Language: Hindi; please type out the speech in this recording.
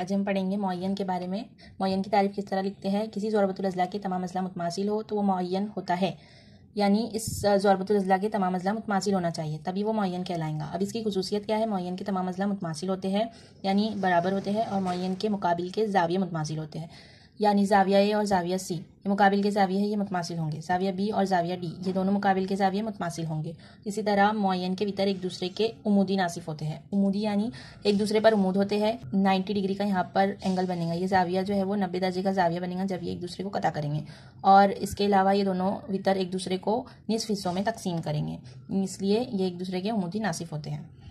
आज हम पढ़ेंगे मुन के बारे में मुन की तारीफ किस तरह लिखते हैं किसी अजला के तमाम अजला मुतमासिल हो तो वो मुन होता है यानी इस ज़ोरबतुलजला के तमाम अजला मुतमासिल होना चाहिए तभी वो मुन कहलाएंगा अब इसकी खसूसियत क्या है मुन के तमाम अजला मुतमासिल होते हैं यानी बराबर होते हैं और मुन के मुकाबिल के जाविये मुतमासिल होते हैं यानी जाविया ए और जाविया सी ये मुकाबिल के जाविया है ये मतमासिल होंगे जाविया बी और जाविया डी ये दोनों मुकाबिल के जाविया मतमासिल होंगे इसी तरह मुन के भीतर एक दूसरे के उमूदी नासिफ होते हैं उमूदी यानी एक दूसरे पर उमूद होते हैं नाइन्टी डिग्री का यहाँ पर एंगल बनेगा ये जाविया जो है वो नब्बे दर्जे का जाविया बनेगा जब ये एक दूसरे को कता करेंगे और इसके अलावा ये दोनों भीतर एक दूसरे को निसफ हिस्सों में तकसीम करेंगे इसलिए ये एक दूसरे के उमूदी नासिफ होते हैं